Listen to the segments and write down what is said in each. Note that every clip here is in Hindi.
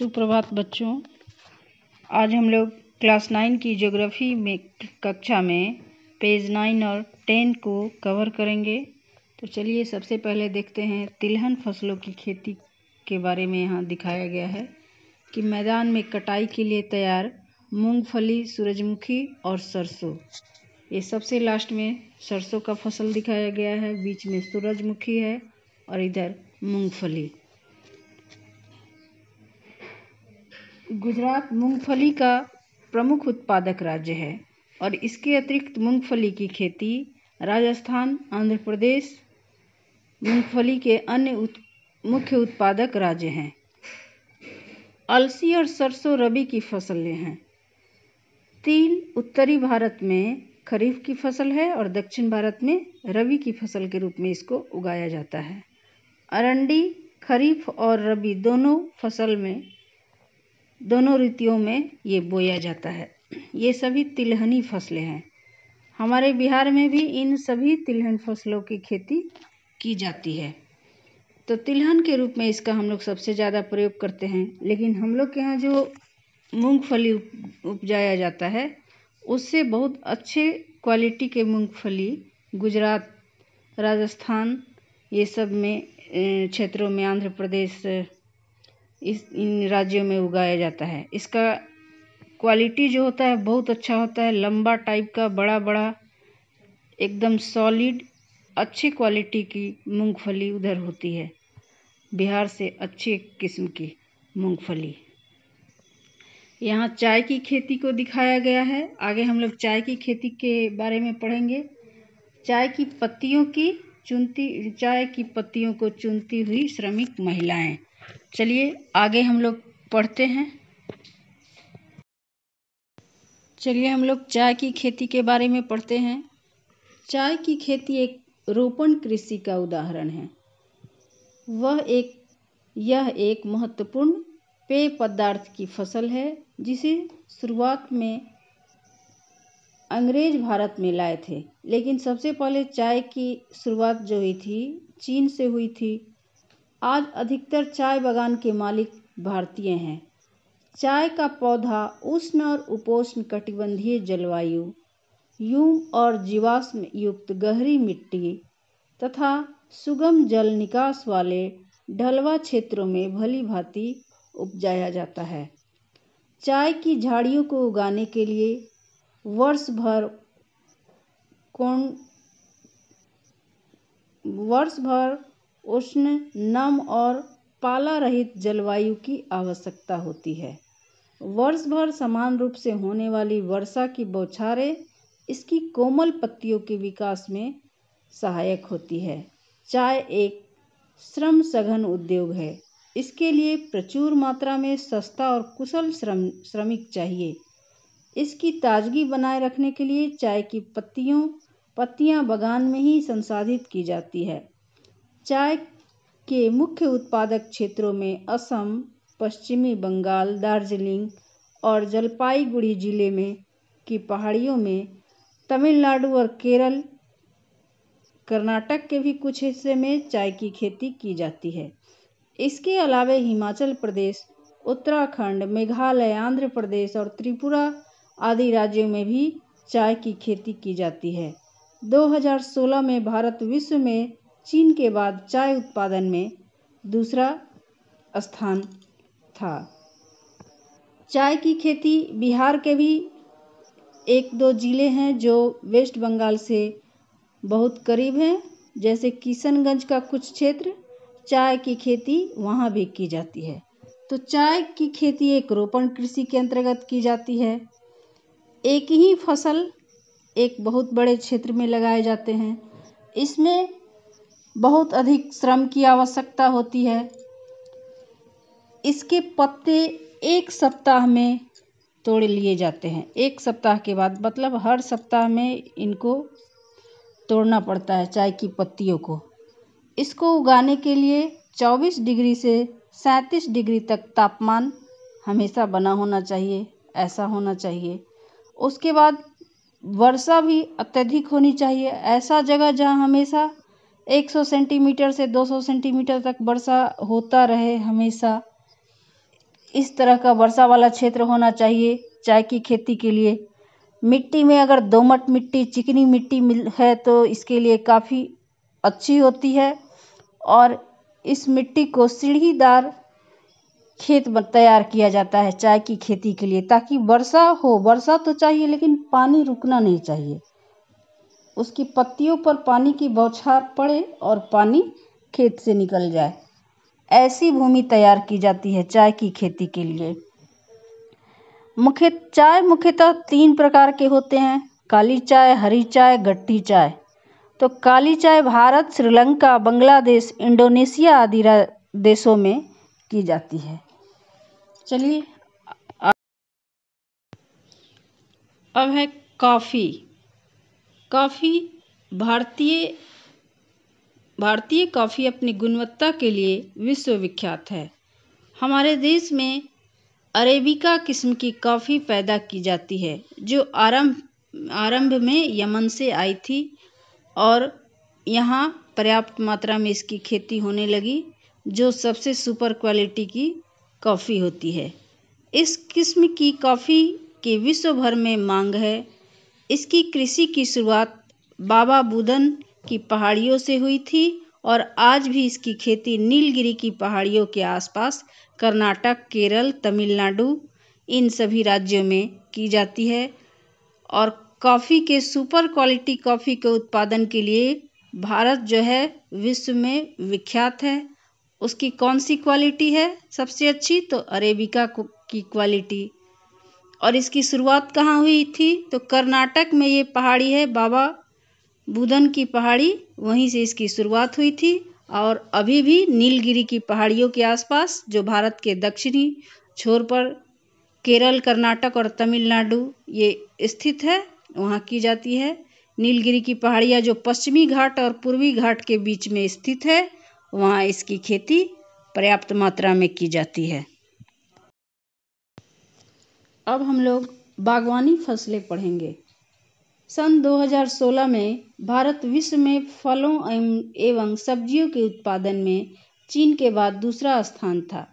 सुप्रभात बच्चों आज हम लोग क्लास नाइन की ज्योग्राफी में कक्षा में पेज नाइन और टेन को कवर करेंगे तो चलिए सबसे पहले देखते हैं तिलहन फसलों की खेती के बारे में यहाँ दिखाया गया है कि मैदान में कटाई के लिए तैयार मूंगफली सूरजमुखी और सरसों ये सबसे लास्ट में सरसों का फसल दिखाया गया है बीच में सूरजमुखी है और इधर मूँगफली गुजरात मूंगफली का प्रमुख उत्पादक राज्य है और इसके अतिरिक्त मूंगफली की खेती राजस्थान आंध्र प्रदेश मूंगफली के अन्य उत, मुख्य उत्पादक राज्य हैं अलसी और सरसों रबी की फसलें हैं तिल उत्तरी भारत में खरीफ की फसल है और दक्षिण भारत में रबी की फसल के रूप में इसको उगाया जाता है अरंडी खरीफ और रबी दोनों फसल में दोनों ऋतुओं में ये बोया जाता है ये सभी तिलहनी फसलें हैं हमारे बिहार में भी इन सभी तिलहन फसलों की खेती की जाती है तो तिलहन के रूप में इसका हम लोग सबसे ज़्यादा प्रयोग करते हैं लेकिन हम लोग के यहाँ जो मूंगफली उपजाया जाता है उससे बहुत अच्छे क्वालिटी के मूंगफली गुजरात राजस्थान ये सब में क्षेत्रों में आंध्र प्रदेश इस इन राज्यों में उगाया जाता है इसका क्वालिटी जो होता है बहुत अच्छा होता है लंबा टाइप का बड़ा बड़ा एकदम सॉलिड अच्छी क्वालिटी की मूंगफली उधर होती है बिहार से अच्छी किस्म की मूंगफली यहाँ चाय की खेती को दिखाया गया है आगे हम लोग चाय की खेती के बारे में पढ़ेंगे चाय की पत्तियों की चुनती चाय की पत्तियों को चुनती हुई श्रमिक महिलाएं चलिए आगे हम लोग पढ़ते हैं चलिए हम लोग चाय की खेती के बारे में पढ़ते हैं चाय की खेती एक रोपण कृषि का उदाहरण है वह एक यह एक महत्वपूर्ण पेय पदार्थ की फसल है जिसे शुरुआत में अंग्रेज भारत में लाए थे लेकिन सबसे पहले चाय की शुरुआत जो हुई थी चीन से हुई थी आज अधिकतर चाय बागान के मालिक भारतीय हैं चाय का पौधा उष्ण और उपोष्ण कटिबंधीय जलवायु यूम और जीवाश्म युक्त गहरी मिट्टी तथा सुगम जल निकास वाले ढलवा क्षेत्रों में भली भांति उपजाया जाता है चाय की झाड़ियों को उगाने के लिए वर्ष भर कौन वर्ष भर उष्ण नम और पाला रहित जलवायु की आवश्यकता होती है वर्ष भर समान रूप से होने वाली वर्षा की बौछारें इसकी कोमल पत्तियों के विकास में सहायक होती है चाय एक श्रम सघन उद्योग है इसके लिए प्रचुर मात्रा में सस्ता और कुशल श्रम श्रमिक चाहिए इसकी ताजगी बनाए रखने के लिए चाय की पत्तियों पत्तियां बगान में ही संसाधित की जाती है चाय के मुख्य उत्पादक क्षेत्रों में असम, पश्चिमी बंगाल, दार्जिलिंग और जलपाईगुड़ी जिले में की पहाड़ियों में, तमिलनाडु और केरल, कर्नाटक के भी कुछ हिस्से में चाय की खेती की जाती है। इसके अलावे हिमाचल प्रदेश, उत्तराखंड, मेघालय, आंध्र प्रदेश और त्रिपुरा आदि राज्यों में भी चाय की खेती की जाती है। 2016 में भारत विश्व में चीन के बाद चाय उत्पादन में दूसरा स्थान था चाय की खेती बिहार के भी एक दो ज़िले हैं जो वेस्ट बंगाल से बहुत करीब हैं जैसे किशनगंज का कुछ क्षेत्र चाय की खेती वहाँ भी की जाती है तो चाय की खेती एक रोपण कृषि के अंतर्गत की जाती है एक ही फसल एक बहुत बड़े क्षेत्र में लगाए जाते हैं इसमें बहुत अधिक श्रम की आवश्यकता होती है इसके पत्ते एक सप्ताह में तोड़ लिए जाते हैं एक सप्ताह के बाद मतलब हर सप्ताह में इनको तोड़ना पड़ता है चाय की पत्तियों को इसको उगाने के लिए 24 डिग्री से 37 डिग्री तक तापमान हमेशा बना होना चाहिए ऐसा होना चाहिए उसके बाद वर्षा भी अत्यधिक होनी चाहिए ऐसा जगह जहाँ हमेशा 100 सेंटीमीटर से 200 सेंटीमीटर तक वर्षा होता रहे हमेशा इस तरह का वर्षा वाला क्षेत्र होना चाहिए चाय की खेती के लिए मिट्टी में अगर दोमट मिट्टी चिकनी मिट्टी मिल है तो इसके लिए काफ़ी अच्छी होती है और इस मिट्टी को सीढ़ीदार खेत तैयार किया जाता है चाय की खेती के लिए ताकि वर्षा हो वर्षा तो चाहिए लेकिन पानी रुकना नहीं चाहिए उसकी पत्तियों पर पानी की बौछार पड़े और पानी खेत से निकल जाए ऐसी भूमि तैयार की जाती है चाय की खेती के लिए मुख्य चाय मुख्यतः तीन प्रकार के होते हैं काली चाय हरी चाय गट्टी चाय तो काली चाय भारत श्रीलंका बांग्लादेश इंडोनेशिया आदि देशों में की जाती है चलिए अब है कॉफ़ी कॉफ़ी भारतीय भारतीय कॉफ़ी अपनी गुणवत्ता के लिए विश्वविख्यात है हमारे देश में अरेबिका किस्म की कॉफ़ी पैदा की जाती है जो आरंभ आरंभ में यमन से आई थी और यहाँ पर्याप्त मात्रा में इसकी खेती होने लगी जो सबसे सुपर क्वालिटी की कॉफ़ी होती है इस किस्म की कॉफ़ी की विश्व भर में मांग है इसकी कृषि की शुरुआत बाबा बुदन की पहाड़ियों से हुई थी और आज भी इसकी खेती नीलगिरी की पहाड़ियों के आसपास कर्नाटक केरल तमिलनाडु इन सभी राज्यों में की जाती है और कॉफ़ी के सुपर क्वालिटी कॉफ़ी के उत्पादन के लिए भारत जो है विश्व में विख्यात है उसकी कौन सी क्वालिटी है सबसे अच्छी तो अरेबिका की क्वालिटी और इसकी शुरुआत कहाँ हुई थी तो कर्नाटक में ये पहाड़ी है बाबा बुदन की पहाड़ी वहीं से इसकी शुरुआत हुई थी और अभी भी नीलगिरी की पहाड़ियों के आसपास जो भारत के दक्षिणी छोर पर केरल कर्नाटक और तमिलनाडु ये स्थित है वहाँ की जाती है नीलगिरी की पहाड़ियाँ जो पश्चिमी घाट और पूर्वी घाट के बीच में स्थित है वहाँ इसकी खेती पर्याप्त मात्रा में की जाती है अब हम लोग बागवानी फसलें पढ़ेंगे सन 2016 में भारत विश्व में फलों एवं सब्जियों के उत्पादन में चीन के बाद दूसरा स्थान था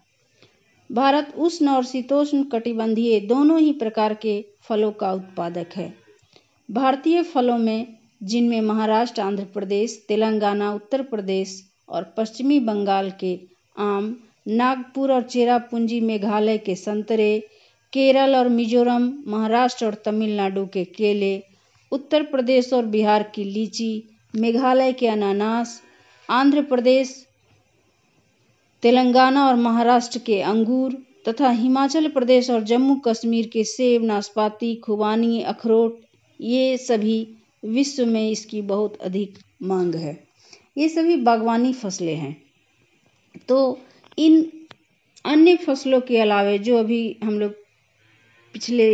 भारत उष्ण और शीतोष्ण कटिबंधीय दोनों ही प्रकार के फलों का उत्पादक है भारतीय फलों में जिनमें महाराष्ट्र आंध्र प्रदेश तेलंगाना उत्तर प्रदेश और पश्चिमी बंगाल के आम नागपुर और चेरापूंजी मेघालय के संतरे केरल और मिजोरम महाराष्ट्र और तमिलनाडु के केले उत्तर प्रदेश और बिहार की लीची मेघालय के अनानास आंध्र प्रदेश तेलंगाना और महाराष्ट्र के अंगूर तथा हिमाचल प्रदेश और जम्मू कश्मीर के सेब नाशपाती खुबानी अखरोट ये सभी विश्व में इसकी बहुत अधिक मांग है ये सभी बागवानी फसलें हैं तो इन अन्य फसलों के अलावे जो अभी हम लोग पिछले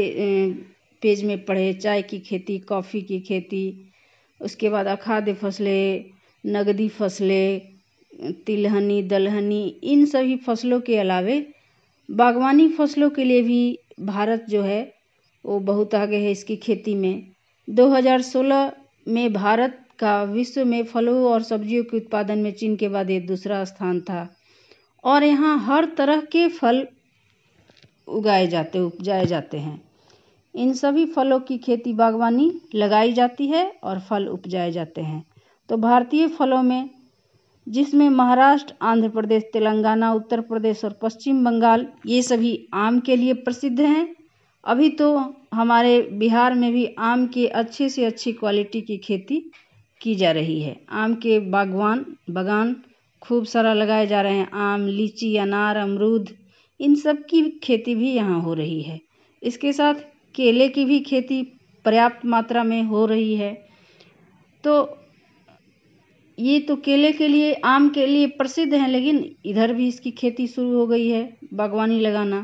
पेज में पढ़े चाय की खेती कॉफ़ी की खेती उसके बाद अखाद्य फसलें नगदी फसलें तिलहनी दलहनी इन सभी फसलों के अलावे बागवानी फसलों के लिए भी भारत जो है वो बहुत आगे है इसकी खेती में 2016 में भारत का विश्व में फलों और सब्जियों के उत्पादन में चीन के बाद ये दूसरा स्थान था और यहाँ हर तरह के फल उगाए जाते उपजाए जाते हैं इन सभी फलों की खेती बागवानी लगाई जाती है और फल उपजाए जाते हैं तो भारतीय फलों में जिसमें महाराष्ट्र आंध्र प्रदेश तेलंगाना उत्तर प्रदेश और पश्चिम बंगाल ये सभी आम के लिए प्रसिद्ध हैं अभी तो हमारे बिहार में भी आम के अच्छे से अच्छी क्वालिटी की खेती की जा रही है आम के बागवान बागान खूब सारा लगाए जा रहे हैं आम लीची अनार अमरूद इन सब की खेती भी यहाँ हो रही है इसके साथ केले की भी खेती पर्याप्त मात्रा में हो रही है तो ये तो केले के लिए आम के लिए प्रसिद्ध हैं लेकिन इधर भी इसकी खेती शुरू हो गई है बागवानी लगाना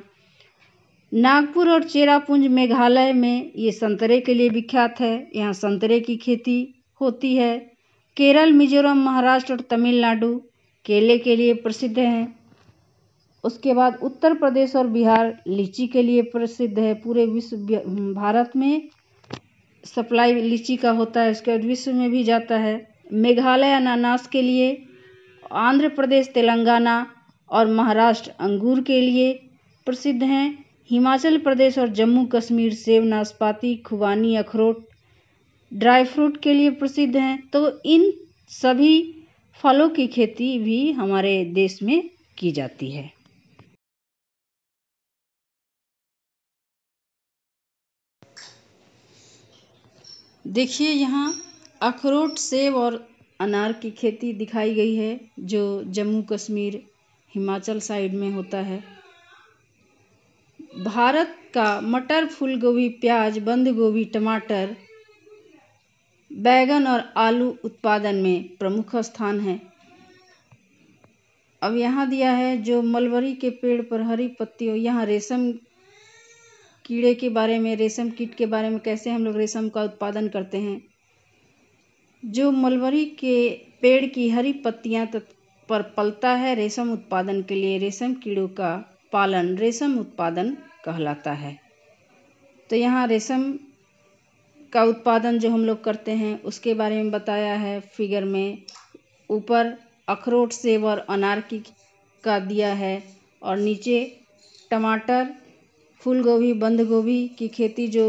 नागपुर और चेरापुंज मेघालय में ये संतरे के लिए विख्यात है यहाँ संतरे की खेती होती है केरल मिजोरम महाराष्ट्र और तमिलनाडु केले के लिए प्रसिद्ध हैं उसके बाद उत्तर प्रदेश और बिहार लीची के लिए प्रसिद्ध है पूरे विश्व हम्म, भारत में सप्लाई लीची का होता है उसके बाद विश्व में भी जाता है मेघालय अनानास के लिए आंध्र प्रदेश तेलंगाना और महाराष्ट्र अंगूर के लिए प्रसिद्ध हैं हिमाचल प्रदेश और जम्मू कश्मीर सेब नाशपाती खुबानी अखरोट ड्राई फ्रूट के लिए प्रसिद्ध हैं तो इन सभी फलों की खेती भी हमारे देश में की जाती है देखिए यहाँ अखरोट सेब और अनार की खेती दिखाई गई है जो जम्मू कश्मीर हिमाचल साइड में होता है भारत का मटर फूल गोभी प्याज बंद गोभी टमाटर बैगन और आलू उत्पादन में प्रमुख स्थान है अब यहाँ दिया है जो मलबरी के पेड़ पर हरी पत्तियों यहाँ रेशम कीड़े के बारे में रेशम कीट के बारे में कैसे हम लोग रेशम का उत्पादन करते हैं जो मलबरी के पेड़ की हरी पत्तियां पर पलता है रेशम उत्पादन के लिए रेशम कीड़ों का पालन रेशम उत्पादन कहलाता है तो यहाँ रेशम का उत्पादन जो हम लोग करते हैं उसके बारे में बताया है फिगर में ऊपर अखरोट सेब और अनार की का दिया है और नीचे टमाटर फूल गोभी बंद गोभी की खेती जो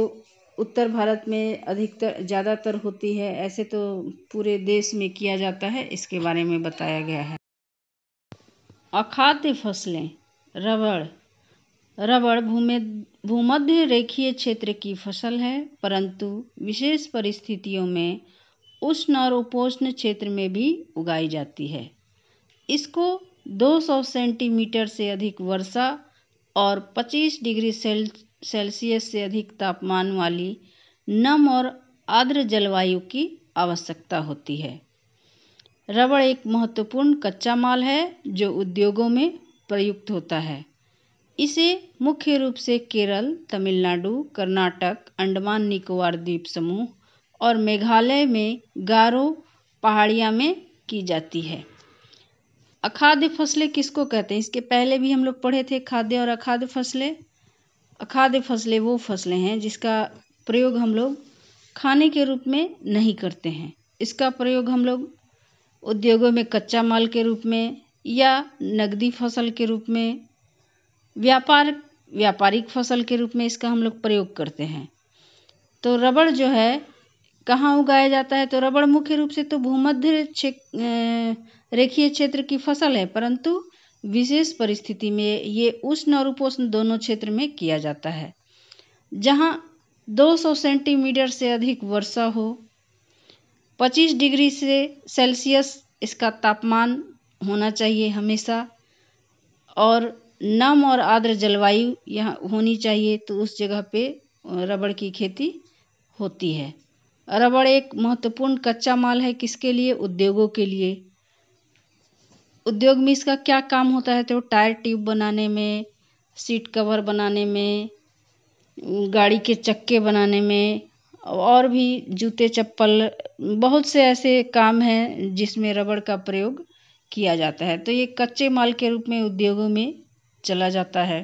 उत्तर भारत में अधिकतर ज़्यादातर होती है ऐसे तो पूरे देश में किया जाता है इसके बारे में बताया गया है अखाद्य फसलें रबड़ रबड़ भूमि भूमध्य रेखीय क्षेत्र की फसल है परंतु विशेष परिस्थितियों में उष्ण और उपोष्ण क्षेत्र में भी उगाई जाती है इसको 200 सेंटीमीटर से अधिक वर्षा और 25 डिग्री सेल्सियस से अधिक तापमान वाली नम और आर्द्र जलवायु की आवश्यकता होती है रबड़ एक महत्वपूर्ण कच्चा माल है जो उद्योगों में प्रयुक्त होता है इसे मुख्य रूप से केरल तमिलनाडु कर्नाटक अंडमान निकोबार द्वीप समूह और मेघालय में गारो पहाड़िया में की जाती है अखाद्य फसलें किसको कहते हैं इसके पहले भी हम लोग पढ़े थे खाद्य और अखाद्य फसलें अखाद्य फसलें वो फसलें हैं जिसका प्रयोग हम लोग खाने के रूप में नहीं करते हैं इसका प्रयोग हम लोग उद्योगों में कच्चा माल के रूप में या नगदी फसल के रूप में व्यापार व्यापारिक फसल के रूप में इसका हम लोग प्रयोग करते हैं तो रबड़ जो है कहाँ उगाया जाता है तो रबड़ मुख्य रूप से तो भूमध्य रेखीय क्षेत्र की फसल है परंतु विशेष परिस्थिति में ये उष्ण और उपोष्ण दोनों क्षेत्र में किया जाता है जहाँ 200 सेंटीमीटर से अधिक वर्षा हो 25 डिग्री से सेल्सियस इसका तापमान होना चाहिए हमेशा और नम और आर्द्र जलवायु यहाँ होनी चाहिए तो उस जगह पे रबड़ की खेती होती है रबड़ एक महत्वपूर्ण कच्चा माल है किसके लिए उद्योगों के लिए उद्योग में इसका क्या काम होता है तो टायर ट्यूब बनाने में सीट कवर बनाने में गाड़ी के चक्के बनाने में और भी जूते चप्पल बहुत से ऐसे काम हैं जिसमें रबड़ का प्रयोग किया जाता है तो ये कच्चे माल के रूप में उद्योगों में चला जाता है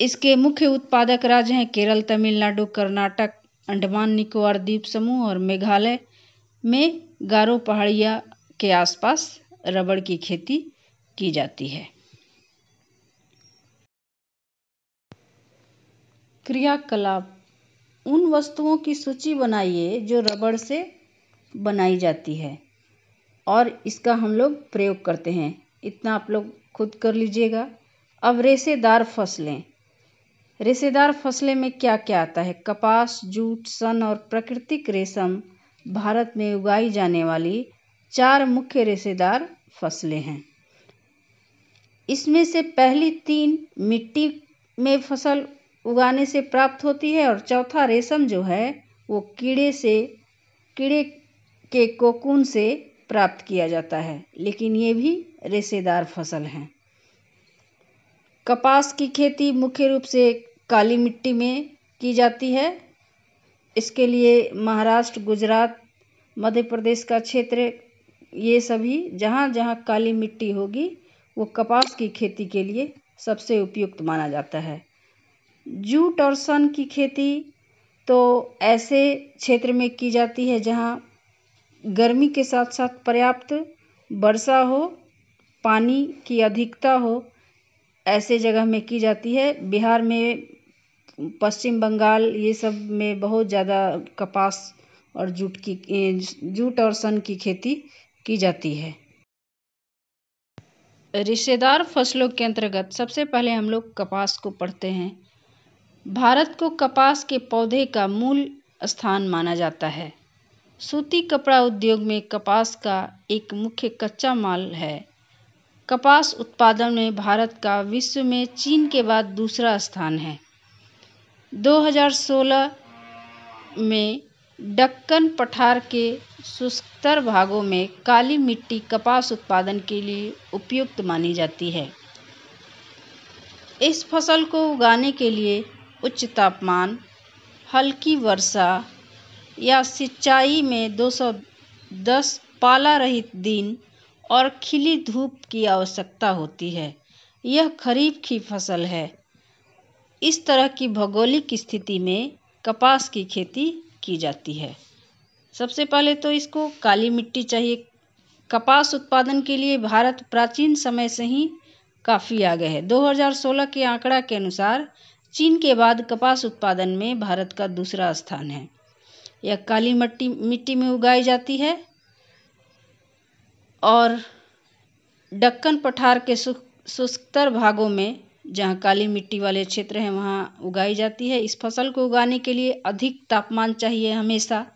इसके मुख्य उत्पादक राज्य हैं केरल तमिलनाडु कर्नाटक अंडमान निकोबार द्वीप समूह और मेघालय में गारो पहाड़िया के आसपास रबड़ की खेती की जाती है क्रियाकलाप उन वस्तुओं की सूची बनाइए जो रबड़ से बनाई जाती है और इसका हम लोग प्रयोग करते हैं इतना आप लोग खुद कर लीजिएगा अब रेसेदार फसलें रेशेदार फसलें में क्या क्या आता है कपास जूट सन और प्राकृतिक रेशम भारत में उगाई जाने वाली चार मुख्य रेशेदार फसलें हैं इसमें से पहली तीन मिट्टी में फसल उगाने से प्राप्त होती है और चौथा रेशम जो है वो कीड़े से कीड़े के कोकून से प्राप्त किया जाता है लेकिन ये भी रेशेदार फसल हैं कपास की खेती मुख्य रूप से काली मिट्टी में की जाती है इसके लिए महाराष्ट्र गुजरात मध्य प्रदेश का क्षेत्र ये सभी जहाँ जहाँ काली मिट्टी होगी वो कपास की खेती के लिए सबसे उपयुक्त माना जाता है जूट और सन की खेती तो ऐसे क्षेत्र में की जाती है जहाँ गर्मी के साथ साथ पर्याप्त वर्षा हो पानी की अधिकता हो ऐसे जगह में की जाती है बिहार में पश्चिम बंगाल ये सब में बहुत ज़्यादा कपास और जूट की जूट और सन की खेती की जाती है रिश्तेदार फसलों के अंतर्गत सबसे पहले हम लोग कपास को पढ़ते हैं भारत को कपास के पौधे का मूल स्थान माना जाता है सूती कपड़ा उद्योग में कपास का एक मुख्य कच्चा माल है कपास उत्पादन में भारत का विश्व में चीन के बाद दूसरा स्थान है दो हज़ार सोलह में डक्कन पठार के सुस्तर भागों में काली मिट्टी कपास उत्पादन के लिए उपयुक्त मानी जाती है इस फसल को उगाने के लिए उच्च तापमान हल्की वर्षा या सिंचाई में 210 पाला रहित दिन और खिली धूप की आवश्यकता होती है यह खरीफ की फसल है इस तरह की भौगोलिक स्थिति में कपास की खेती की जाती है सबसे पहले तो इसको काली मिट्टी चाहिए कपास उत्पादन के लिए भारत प्राचीन समय से ही काफ़ी आगे है 2016 के आंकड़ा के अनुसार चीन के बाद कपास उत्पादन में भारत का दूसरा स्थान है यह काली मिट्टी मिट्टी में उगाई जाती है और डक्कन पठार के शुष्कतर भागों में जहाँ काली मिट्टी वाले क्षेत्र हैं वहाँ उगाई जाती है इस फसल को उगाने के लिए अधिक तापमान चाहिए हमेशा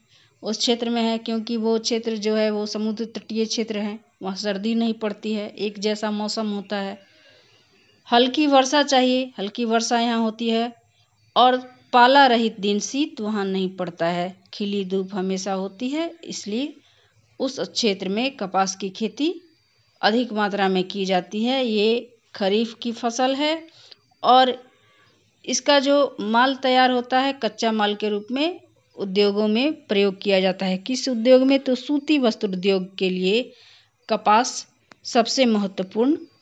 उस क्षेत्र में है क्योंकि वो क्षेत्र जो है वो समुद्र तटीय क्षेत्र हैं वहाँ सर्दी नहीं पड़ती है एक जैसा मौसम होता है हल्की वर्षा चाहिए हल्की वर्षा यहाँ होती है और पाला रहित दिन शीत वहाँ नहीं पड़ता है खिली धूप हमेशा होती है इसलिए उस क्षेत्र में कपास की खेती अधिक मात्रा में की जाती है ये खरीफ की फसल है और इसका जो माल तैयार होता है कच्चा माल के रूप में उद्योगों में प्रयोग किया जाता है किस उद्योग में तो सूती वस्त्र उद्योग के लिए कपास सबसे महत्वपूर्ण